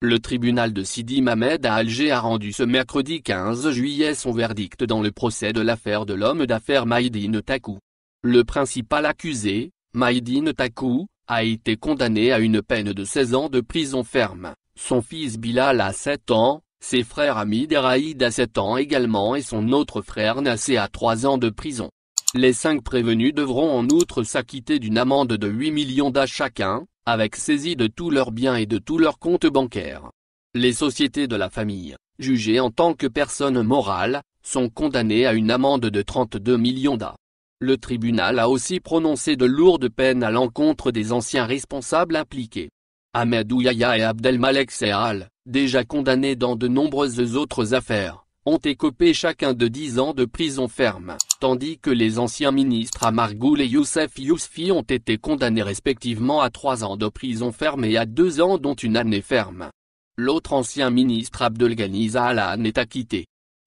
Le tribunal de Sidi Mamed à Alger a rendu ce mercredi 15 juillet son verdict dans le procès de l'affaire de l'homme d'affaires Maïdine Takou. Le principal accusé, Maïdine Takou, a été condamné à une peine de 16 ans de prison ferme, son fils Bilal a 7 ans, ses frères Hamid et à 7 ans également et son autre frère Nassé à 3 ans de prison. Les cinq prévenus devront en outre s'acquitter d'une amende de 8 millions d'as chacun, avec saisie de tous leurs biens et de tous leurs comptes bancaires. Les sociétés de la famille, jugées en tant que personnes morales, sont condamnées à une amende de 32 millions d'as. Le tribunal a aussi prononcé de lourdes peines à l'encontre des anciens responsables impliqués. Ahmed Ouyaïa et Abdelmalek Sehal, déjà condamnés dans de nombreuses autres affaires, ont écopé chacun de 10 ans de prison ferme, tandis que les anciens ministres Amargoul et Youssef Yousfi ont été condamnés respectivement à 3 ans de prison ferme et à 2 ans dont une année ferme. L'autre ancien ministre Abdelghani Zahalan est acquitté.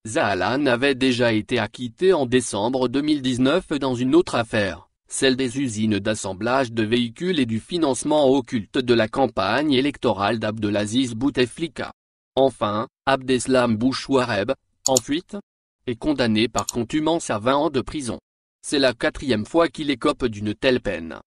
Zahalan avait déjà été acquitté en décembre 2019 dans une autre affaire, celle des usines d'assemblage de véhicules et du financement occulte de la campagne électorale d'Abdelaziz Bouteflika. Enfin, Abdeslam Bouchouareb, en fuite, est condamné par contumance à 20 ans de prison. C'est la quatrième fois qu'il écope d'une telle peine.